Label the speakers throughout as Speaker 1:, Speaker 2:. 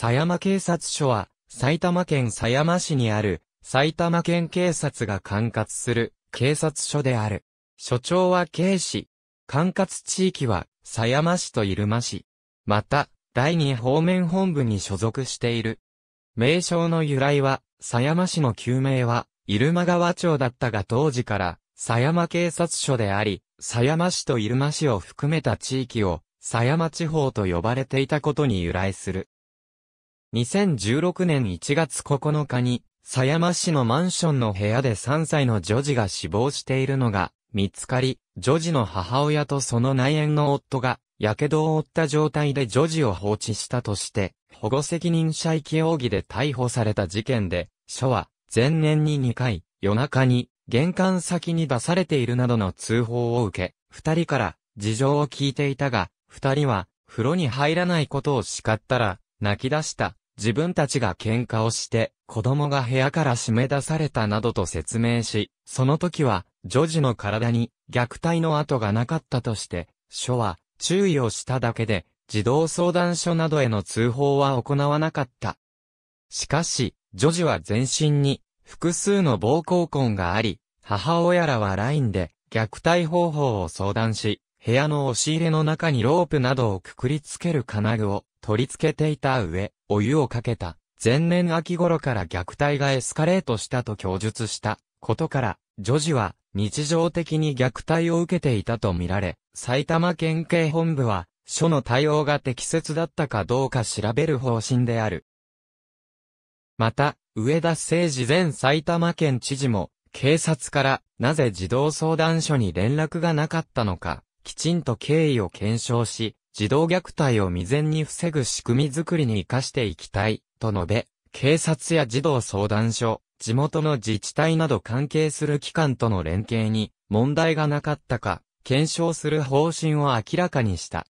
Speaker 1: 狭山警察署は、埼玉県狭山市にある、埼玉県警察が管轄する警察署である。署長は警視。管轄地域は、狭山市と入間市。また、第二方面本部に所属している。名称の由来は、狭山市の旧名は、入間川町だったが当時から、狭山警察署であり、狭山市と入間市を含めた地域を、狭山地方と呼ばれていたことに由来する。2016年1月9日に、狭山市のマンションの部屋で3歳の女児が死亡しているのが見つかり、女児の母親とその内縁の夫が、火傷を負った状態で女児を放置したとして、保護責任者遺棄容疑で逮捕された事件で、署は、前年に2回、夜中に、玄関先に出されているなどの通報を受け、二人から事情を聞いていたが、二人は風呂に入らないことを叱ったら、泣き出した自分たちが喧嘩をして、子供が部屋から締め出されたなどと説明し、その時は、女児の体に虐待の跡がなかったとして、署は注意をしただけで、児童相談所などへの通報は行わなかった。しかし、女児は全身に複数の暴行痕があり、母親らは LINE で虐待方法を相談し、部屋の押し入れの中にロープなどをくくりつける金具を取り付けていた上、お湯をかけた。前年秋頃から虐待がエスカレートしたと供述したことから、女児は日常的に虐待を受けていたとみられ、埼玉県警本部は、署の対応が適切だったかどうか調べる方針である。また、上田誠二前埼玉県知事も、警察からなぜ児童相談所に連絡がなかったのか、きちんと経緯を検証し、児童虐待を未然に防ぐ仕組みづくりに活かしていきたい、と述べ、警察や児童相談所、地元の自治体など関係する機関との連携に問題がなかったか、検証する方針を明らかにした。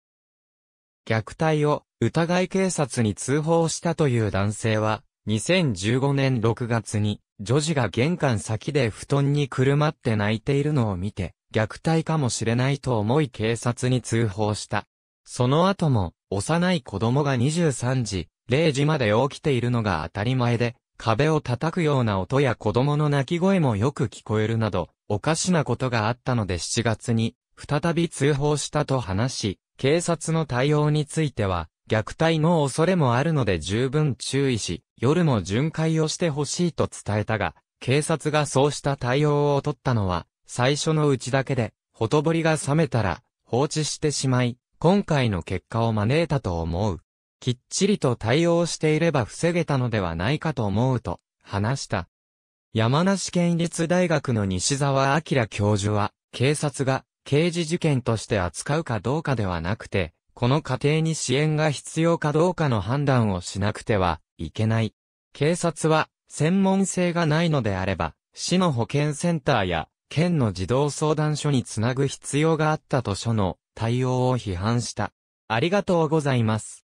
Speaker 1: 虐待を疑い警察に通報したという男性は、2015年6月に、女児が玄関先で布団にくるまって泣いているのを見て、虐待かもしれないと思い警察に通報した。その後も、幼い子供が23時、0時まで起きているのが当たり前で、壁を叩くような音や子供の泣き声もよく聞こえるなど、おかしなことがあったので7月に、再び通報したと話し、警察の対応については、虐待の恐れもあるので十分注意し、夜も巡回をしてほしいと伝えたが、警察がそうした対応を取ったのは、最初のうちだけで、ほとぼりが冷めたら、放置してしまい、今回の結果を招いたと思う。きっちりと対応していれば防げたのではないかと思うと、話した。山梨県立大学の西澤明教授は、警察が刑事事件として扱うかどうかではなくて、この過程に支援が必要かどうかの判断をしなくてはいけない。警察は、専門性がないのであれば、市の保健センターや、県の児童相談所につなぐ必要があったと書の対応を批判した。ありがとうございます。